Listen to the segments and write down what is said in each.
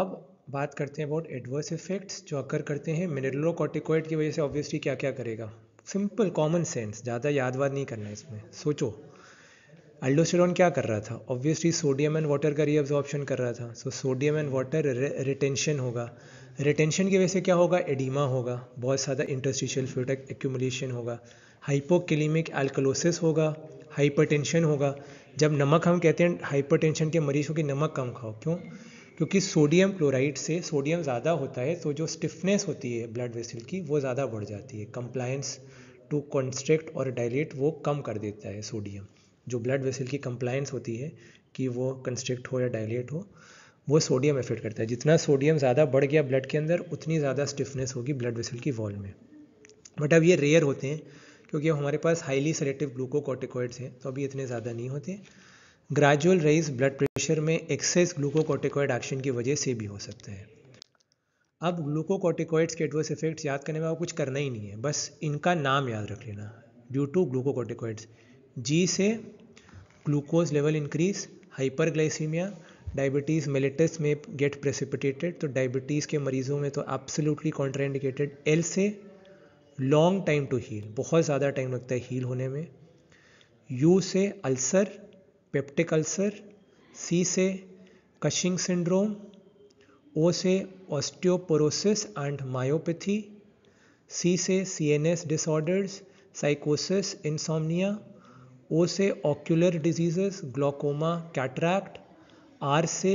अब बात करते हैं अबाउट एडवर्स इफेक्ट्स जो अकर करते हैं मिनरलोकॉटिकोइड की वजह से ऑब्वियसली क्या क्या करेगा सिंपल कॉमन सेंस ज़्यादा यादवाद नहीं करना इसमें सोचो अल्डोस्टेरॉन क्या कर रहा था ऑब्वियसली सोडियम एंड वाटर का रीअब्जॉर्प्शन कर रहा था so sodium and water retention होगा रिटेंशन की वजह से क्या होगा एडिमा होगा बहुत ज़्यादा इंटरस्टिशियल फ्लूड एक्यूमुलेशन होगा हाइपोकेलीमिक एल्कोलोसिस होगा हाइपरटेंशन होगा जब नमक हम कहते हैं हाइपरटेंशन के मरीजों की नमक कम खाओ क्यों क्योंकि सोडियम क्लोराइड से सोडियम ज़्यादा होता है तो जो स्टिफनेस होती है ब्लड वेसल की वो ज़्यादा बढ़ जाती है कंप्लायंस टू कॉन्स्ट्रिक्ट और डायलेट वो कम कर देता है सोडियम जो ब्लड वेसल की कंप्लायंस होती है कि वो कंस्ट्रिक्ट हो या डायलेट हो वो सोडियम इफेक्ट करता है जितना सोडियम ज़्यादा बढ़ गया ब्लड के अंदर उतनी ज़्यादा स्टिफनेस होगी ब्लड वेसल की वॉल में बट अब ये रेयर होते हैं क्योंकि हमारे पास हाईली सेलेक्टिव ग्लूकोकोटिकॉइड्स हैं तो अभी इतने ज़्यादा नहीं होते हैं ग्रेजुअल रेज ब्लड प्रेशर में एक्सेस ग्लूकोकोटिकॉइड एक्शन की वजह से भी हो सकते हैं अब ग्लूकोकोटिकॉइड्स के एडवर्स इफेक्ट्स याद करने में आपको कुछ करना ही नहीं है बस इनका नाम याद रख लेना ड्यू टू ग्लूकोकोटिकॉइड्स जी से glucose level increase hyperglycaemia diabetes mellitus में गेट प्रेसिपिटेटेड तो डायबिटीज़ के मरीज़ों में तो एब्सोल्युटली कॉन्ट्राइंडिकेटेड एल से लॉन्ग टाइम टू हील बहुत ज़्यादा टाइम लगता है हील होने में यू से अल्सर पेप्टिक अल्सर सी से कशिंग सिंड्रोम ओ से ऑस्टियोपोरोसिस एंड मायोपैथी सी से सी एन एस डिसऑर्डर्स साइकोसिस इंसोमनिया ओ से ocular diseases glaucoma cataract R से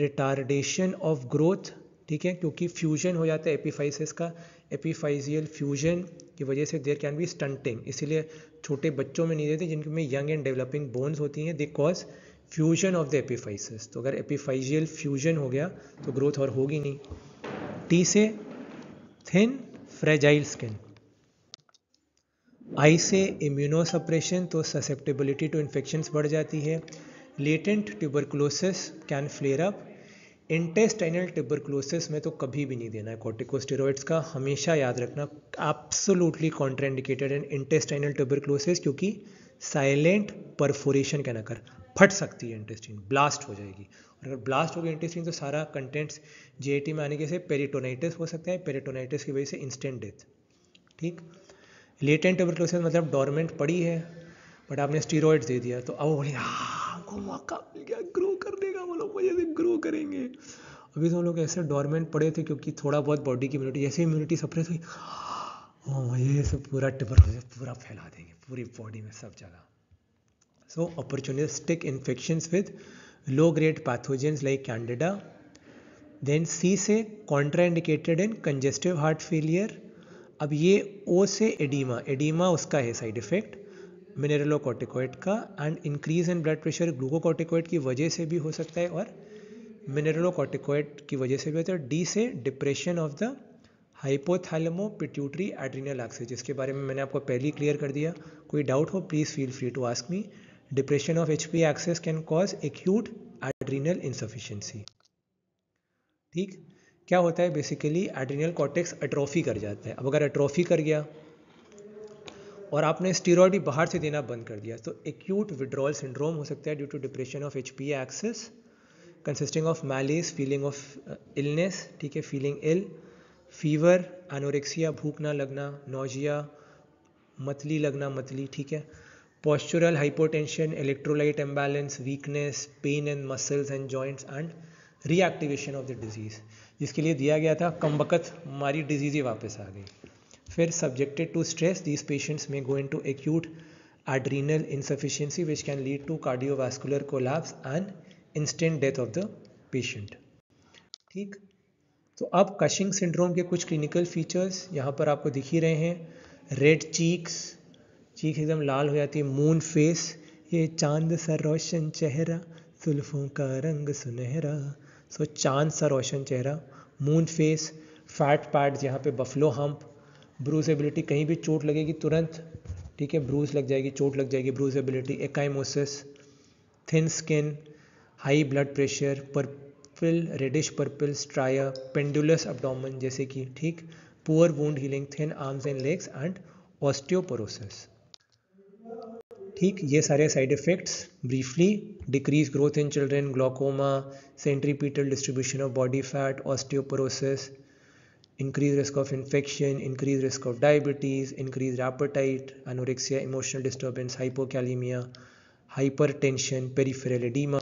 रिटार्डेशन ऑफ ग्रोथ ठीक है क्योंकि फ्यूजन हो जाता है एपीफाइसिस का एपीफाइजियल फ्यूजन की वजह से देर कैन बी स्टंटिंग इसीलिए छोटे बच्चों में नहीं देते जिनमें यंग एंड डेवलपिंग बोन्स होती हैं they cause fusion of the epiphysis तो अगर एपीफाइजियल फ्यूजन हो गया तो ग्रोथ और होगी नहीं टी से थिन फ्रेजाइल स्किन आई से इम्यूनोसप्रेशन तो ससेप्टेबिलिटी टू इन्फेक्शंस बढ़ जाती है latent tuberculosis can flare up intestinal tuberculosis में तो कभी भी नहीं देना है कॉर्टिकोस्टेरॉइड्स का हमेशा याद रखना absolutely contraindicated and intestinal tuberculosis क्योंकि साइलेंट परफोरेशन क्या ना कर फट सकती है इंटेस्टिन ब्लास्ट हो जाएगी और अगर ब्लास्ट होगी इंटेस्टिन तो सारा कंटेंट्स जे में आने के से पेरिटोनाइटिस हो सकता है पेरिटोनाइटिस की वजह से इंस्टेंट डेथ ठीक लेटेंट ट्यूबरक्लोसिस मतलब डॉर्मेंट पड़ी है बट आपने स्टीरोइड्स दे दिया तो अब बोले हमको हाँ, मौका मिल गया वजह से ग्रो करेंगे अभी तो हम लोग ऐसे डॉर्मेंट पड़े थे क्योंकि थोड़ा बहुत बॉडी की इम्यूनिटी जैसे इम्यूनिटी सप्रेस हुई ओ oh, ये सब पूरा ट्यूबरकोलोसिस पूरा फैला देंगे पूरी बॉडी में सब जगह so opportunistic infection with low grade pathogens like candida then C से contraindicated in congestive heart failure अब ये ओ से एडीमा एडीमा उसका है साइड इफेक्ट मिनरलोकॉटिकॉइड का and increase in blood pressure glucocorticoid की वजह से भी हो सकता है और मिनरलोकॉटिकॉइड की वजह से भी होता है डी से depression of the hypothalamo pituitary adrenal axis जिसके बारे में मैंने आपको पहले ही क्लियर कर दिया कोई डाउट हो please feel free to ask me depression of H P axis can cause acute adrenal insufficiency ठीक क्या होता है बेसिकली एड्रीनल कॉटेक्स अट्रॉफी कर जाता है अब अगर अट्रॉफी कर गया और आपने स्टीरोड भी बाहर से देना बंद कर दिया तो एक्यूट विड्रॉल सिंड्रोम हो सकता है due to depression of H P axis consisting of malaise feeling of illness ठीक है फीलिंग इल फीवर एनोरेक्सिया भूख ना लगना नोजिया मतली लगना मतली ठीक है postural hypotension electrolyte imbalance weakness pain in muscles and joints and reactivation of the disease जिसके लिए दिया गया था कम वक़्त हमारी डिजीज़ ही वापस आ गई फिर subjected to stress these patients में going to acute adrenal insufficiency which can lead to cardiovascular collapse and instant death of the patient ठीक तो अब कशिंग सिंड्रोम के कुछ क्लिनिकल फीचर्स यहाँ पर आपको दिख ही रहे हैं रेड चीक्स चीक एकदम लाल हो जाती है मून फेस ये चांद सर रोशन चेहरा सुल्फों का रंग सुनहरा सो चांद सर रोशन चेहरा मून फेस फैट पैड्स यहाँ पे बफलो हम्प ब्रूसेबिलिटी कहीं भी चोट लगेगी तुरंत ठीक है ब्रूस लग जाएगी चोट लग जाएगी bruisability ecchymosis thin skin high blood pressure purple reddish purple striae pendulous abdomen जैसे कि ठीक poor wound healing thin arms and legs and osteoporosis ठीक ये सारे side effects briefly decrease growth in children glaucoma centripetal distribution of body fat osteoporosis increased risk of infection, increased risk of diabetes, increased appetite, anorexia, emotional disturbance, hypokalemia, hypertension, peripheral edema.